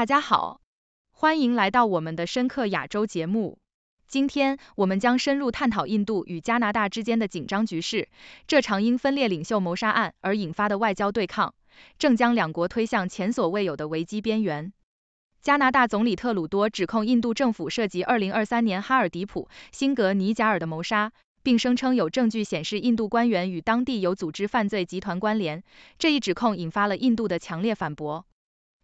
大家好，欢迎来到我们的深刻亚洲节目。今天我们将深入探讨印度与加拿大之间的紧张局势。这场因分裂领袖谋杀案而引发的外交对抗，正将两国推向前所未有的危机边缘。加拿大总理特鲁多指控印度政府涉及2023年哈尔迪普·辛格尼贾尔的谋杀，并声称有证据显示印度官员与当地有组织犯罪集团关联。这一指控引发了印度的强烈反驳。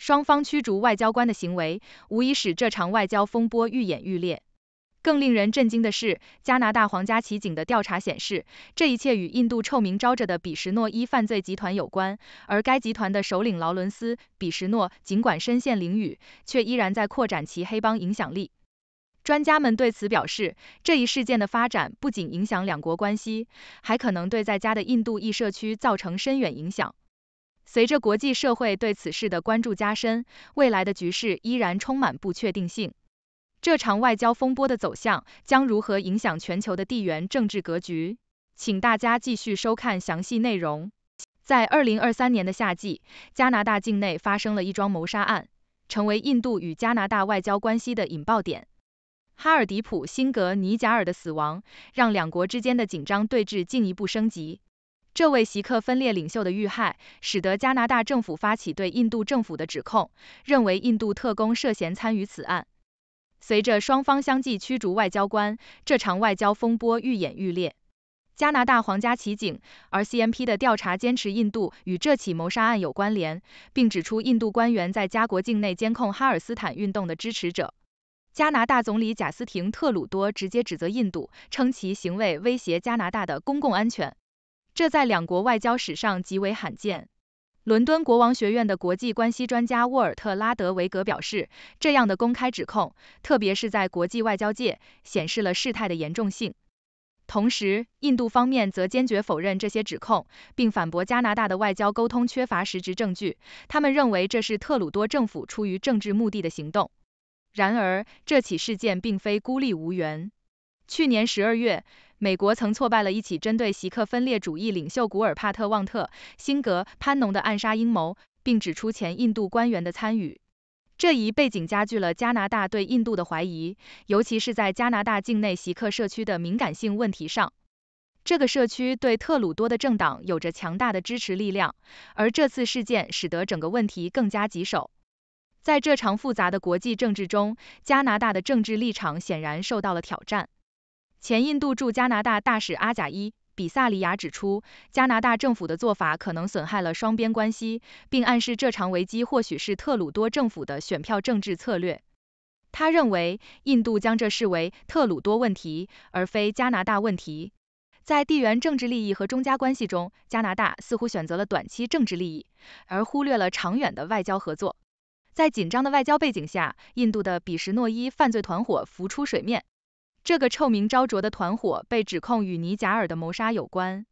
双方驱逐外交官的行为，无疑使这场外交风波愈演愈烈。更令人震惊的是，加拿大皇家骑警的调查显示，这一切与印度臭名昭着的比什诺伊犯罪集团有关，而该集团的首领劳伦斯·比什诺，尽管身陷囹圄，却依然在扩展其黑帮影响力。专家们对此表示，这一事件的发展不仅影响两国关系，还可能对在加的印度裔社区造成深远影响。随着国际社会对此事的关注加深，未来的局势依然充满不确定性。这场外交风波的走向将如何影响全球的地缘政治格局？请大家继续收看详细内容。在2023年的夏季，加拿大境内发生了一桩谋杀案，成为印度与加拿大外交关系的引爆点。哈尔迪普·辛格·尼贾尔的死亡让两国之间的紧张对峙进一步升级。这位席克分裂领袖的遇害，使得加拿大政府发起对印度政府的指控，认为印度特工涉嫌参与此案。随着双方相继驱逐外交官，这场外交风波愈演愈烈。加拿大皇家骑警，而 CMP 的调查坚持印度与这起谋杀案有关联，并指出印度官员在加国境内监控哈尔斯坦运动的支持者。加拿大总理贾斯廷·特鲁多直接指责印度，称其行为威胁加拿大的公共安全。这在两国外交史上极为罕见。伦敦国王学院的国际关系专家沃尔特·拉德维格表示，这样的公开指控，特别是在国际外交界，显示了事态的严重性。同时，印度方面则坚决否认这些指控，并反驳加拿大的外交沟通缺乏实质证据，他们认为这是特鲁多政府出于政治目的的行动。然而，这起事件并非孤立无援。去年十二月，美国曾挫败了一起针对席克分裂主义领袖古尔帕特旺特·辛格·潘农的暗杀阴谋，并指出前印度官员的参与。这一背景加剧了加拿大对印度的怀疑，尤其是在加拿大境内席克社区的敏感性问题上。这个社区对特鲁多的政党有着强大的支持力量，而这次事件使得整个问题更加棘手。在这场复杂的国际政治中，加拿大的政治立场显然受到了挑战。前印度驻加拿大大使阿贾伊·比萨里亚指出，加拿大政府的做法可能损害了双边关系，并暗示这场危机或许是特鲁多政府的选票政治策略。他认为，印度将这视为特鲁多问题，而非加拿大问题。在地缘政治利益和中加关系中，加拿大似乎选择了短期政治利益，而忽略了长远的外交合作。在紧张的外交背景下，印度的比什诺伊犯罪团伙浮出水面。这个臭名昭著的团伙被指控与尼贾尔的谋杀有关。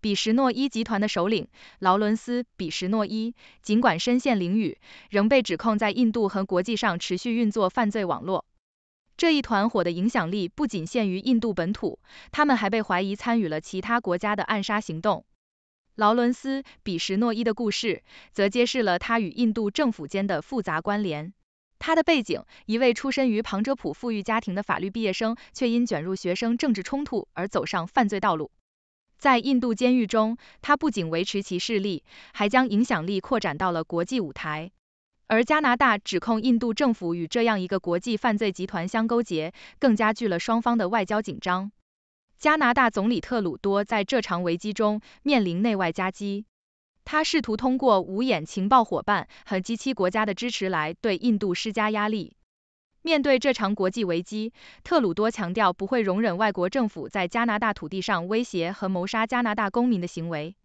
比什诺伊集团的首领劳伦斯·比什诺伊，尽管身陷囹圄，仍被指控在印度和国际上持续运作犯罪网络。这一团伙的影响力不仅限于印度本土，他们还被怀疑参与了其他国家的暗杀行动。劳伦斯·比什诺伊的故事，则揭示了他与印度政府间的复杂关联。他的背景：一位出身于旁遮普富裕家庭的法律毕业生，却因卷入学生政治冲突而走上犯罪道路。在印度监狱中，他不仅维持其势力，还将影响力扩展到了国际舞台。而加拿大指控印度政府与这样一个国际犯罪集团相勾结，更加剧了双方的外交紧张。加拿大总理特鲁多在这场危机中面临内外夹击。他试图通过五眼情报伙伴和及其国家的支持来对印度施加压力。面对这场国际危机，特鲁多强调不会容忍外国政府在加拿大土地上威胁和谋杀加拿大公民的行为。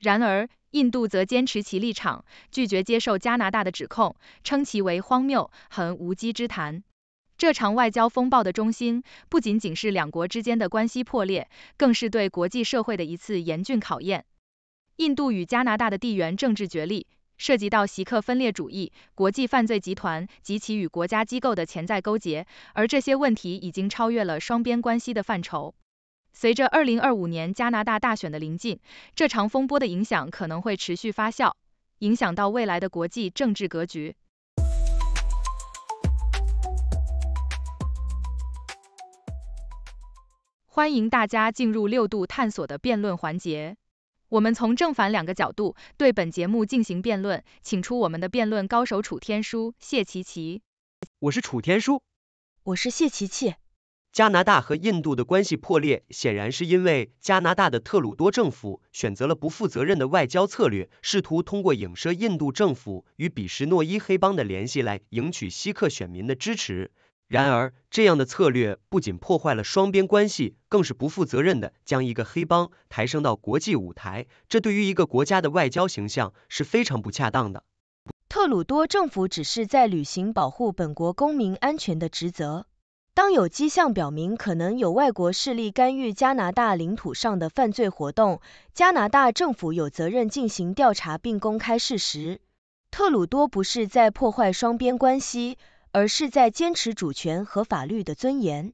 然而，印度则坚持其立场，拒绝接受加拿大的指控，称其为荒谬和无稽之谈。这场外交风暴的中心不仅仅是两国之间的关系破裂，更是对国际社会的一次严峻考验。印度与加拿大的地缘政治角力，涉及到席克分裂主义、国际犯罪集团及其与国家机构的潜在勾结，而这些问题已经超越了双边关系的范畴。随着2025年加拿大大选的临近，这场风波的影响可能会持续发酵，影响到未来的国际政治格局。欢迎大家进入六度探索的辩论环节。我们从正反两个角度对本节目进行辩论，请出我们的辩论高手楚天舒、谢琪琪。我是楚天舒，我是谢琪琪。加拿大和印度的关系破裂，显然是因为加拿大的特鲁多政府选择了不负责任的外交策略，试图通过影射印度政府与比什诺伊黑帮的联系来赢取锡克选民的支持。然而，这样的策略不仅破坏了双边关系，更是不负责任的将一个黑帮抬升到国际舞台，这对于一个国家的外交形象是非常不恰当的。特鲁多政府只是在履行保护本国公民安全的职责。当有迹象表明可能有外国势力干预加拿大领土上的犯罪活动，加拿大政府有责任进行调查并公开事实。特鲁多不是在破坏双边关系。而是在坚持主权和法律的尊严。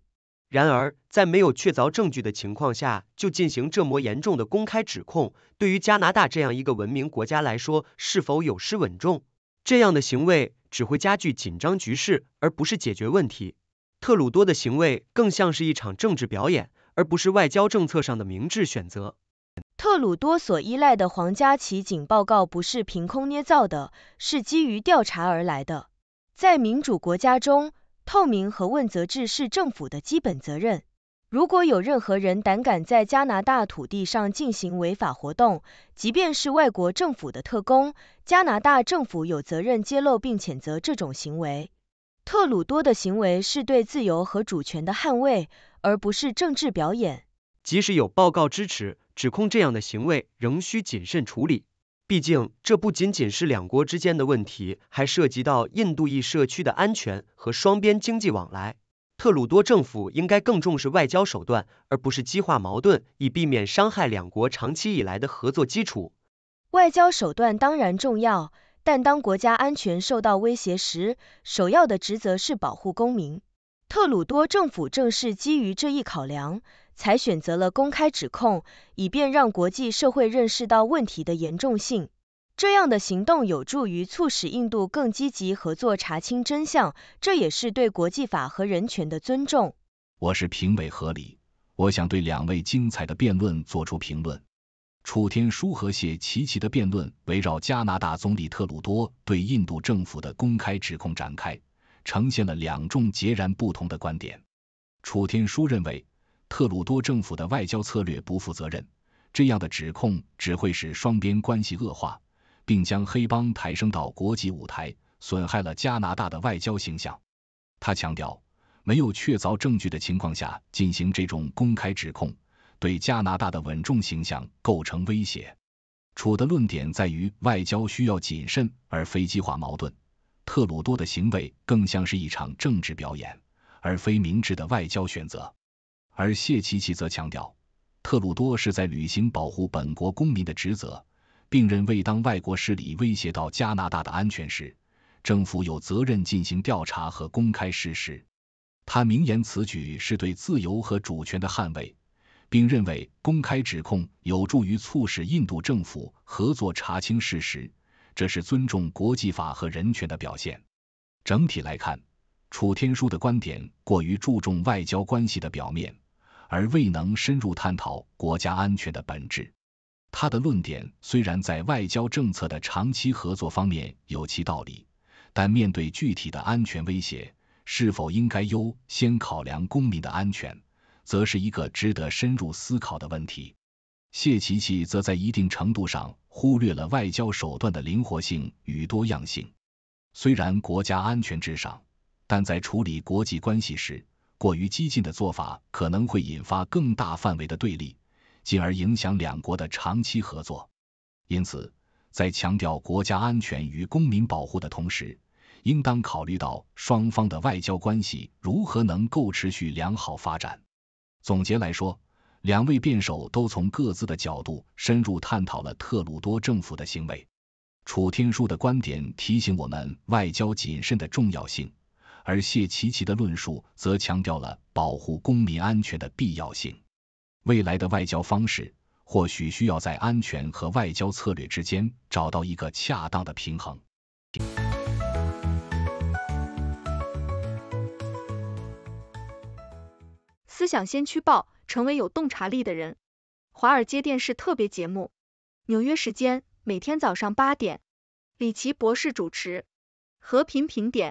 然而，在没有确凿证据的情况下就进行这么严重的公开指控，对于加拿大这样一个文明国家来说，是否有失稳重？这样的行为只会加剧紧张局势，而不是解决问题。特鲁多的行为更像是一场政治表演，而不是外交政策上的明智选择。特鲁多所依赖的皇家骑警报告不是凭空捏造的，是基于调查而来的。在民主国家中，透明和问责制是政府的基本责任。如果有任何人胆敢在加拿大土地上进行违法活动，即便是外国政府的特工，加拿大政府有责任揭露并谴责这种行为。特鲁多的行为是对自由和主权的捍卫，而不是政治表演。即使有报告支持指控这样的行为，仍需谨慎处理。毕竟，这不仅仅是两国之间的问题，还涉及到印度裔社区的安全和双边经济往来。特鲁多政府应该更重视外交手段，而不是激化矛盾，以避免伤害两国长期以来的合作基础。外交手段当然重要，但当国家安全受到威胁时，首要的职责是保护公民。特鲁多政府正是基于这一考量。才选择了公开指控，以便让国际社会认识到问题的严重性。这样的行动有助于促使印度更积极合作查清真相，这也是对国际法和人权的尊重。我是评委何里，我想对两位精彩的辩论做出评论。楚天舒和谢琪琪的辩论围绕加拿大总理特鲁多对印度政府的公开指控展开，呈现了两种截然不同的观点。楚天舒认为。特鲁多政府的外交策略不负责任，这样的指控只会使双边关系恶化，并将黑帮抬升到国际舞台，损害了加拿大的外交形象。他强调，没有确凿证据的情况下进行这种公开指控，对加拿大的稳重形象构成威胁。楚的论点在于，外交需要谨慎而非激化矛盾。特鲁多的行为更像是一场政治表演，而非明智的外交选择。而谢奇奇则强调，特鲁多是在履行保护本国公民的职责，并认为当外国势力威胁到加拿大的安全时，政府有责任进行调查和公开事实。他明言此举是对自由和主权的捍卫，并认为公开指控有助于促使印度政府合作查清事实，这是尊重国际法和人权的表现。整体来看。楚天舒的观点过于注重外交关系的表面，而未能深入探讨国家安全的本质。他的论点虽然在外交政策的长期合作方面有其道理，但面对具体的安全威胁，是否应该优先考量公民的安全，则是一个值得深入思考的问题。谢琪琪则在一定程度上忽略了外交手段的灵活性与多样性。虽然国家安全至上。但在处理国际关系时，过于激进的做法可能会引发更大范围的对立，进而影响两国的长期合作。因此，在强调国家安全与公民保护的同时，应当考虑到双方的外交关系如何能够持续良好发展。总结来说，两位辩手都从各自的角度深入探讨了特鲁多政府的行为。楚天舒的观点提醒我们，外交谨慎的重要性。而谢奇奇的论述则强调了保护公民安全的必要性。未来的外交方式或许需要在安全和外交策略之间找到一个恰当的平衡。思想先驱报，成为有洞察力的人。华尔街电视特别节目，纽约时间每天早上八点，李奇博士主持《和平评点》。